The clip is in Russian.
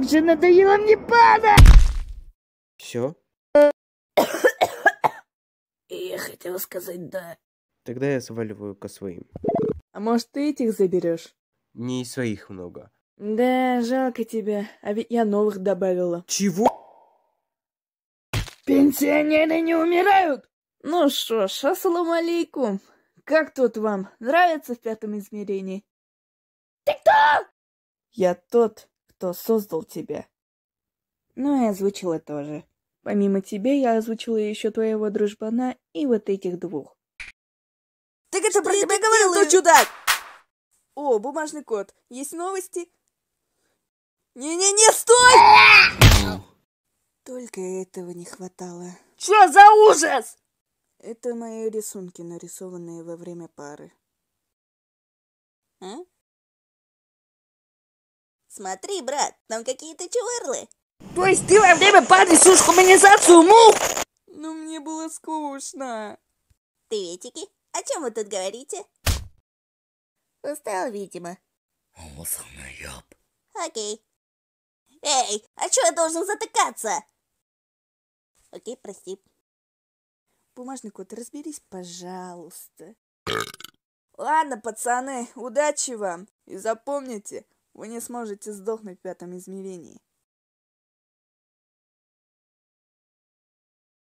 Как же надоело мне падать! Все? Я хотел сказать «да». Тогда я сваливаю ко своим. А может, ты этих заберешь? Не и своих много. Да, жалко тебя. А ведь я новых добавила. Чего? Пенсионеры не умирают! Ну что ж, ассалам алейкум. Как тут вам? Нравится в пятом измерении? Ты кто? Я тот, кто создал тебя. Ну и озвучила тоже. Помимо тебя я озвучила еще твоего дружбана и вот этих двух. Ты это про тебя говорил, ты чудак! О, бумажный кот, есть новости? Не-не-не, стой! Только этого не хватало. Чё за ужас? Это мои рисунки, нарисованные во время пары. А? Смотри, брат, там какие-то чуверлы. То есть ты во время падали всю коммунизацию, мух? Ну, мне было скучно. Приветики, о чем вы тут говорите? Устал, видимо. ёб. Окей. Эй, а что я должен затыкаться? Окей, прости. Бумажный кот, разберись, пожалуйста. Ладно, пацаны, удачи вам. И запомните, вы не сможете сдохнуть в пятом измерении.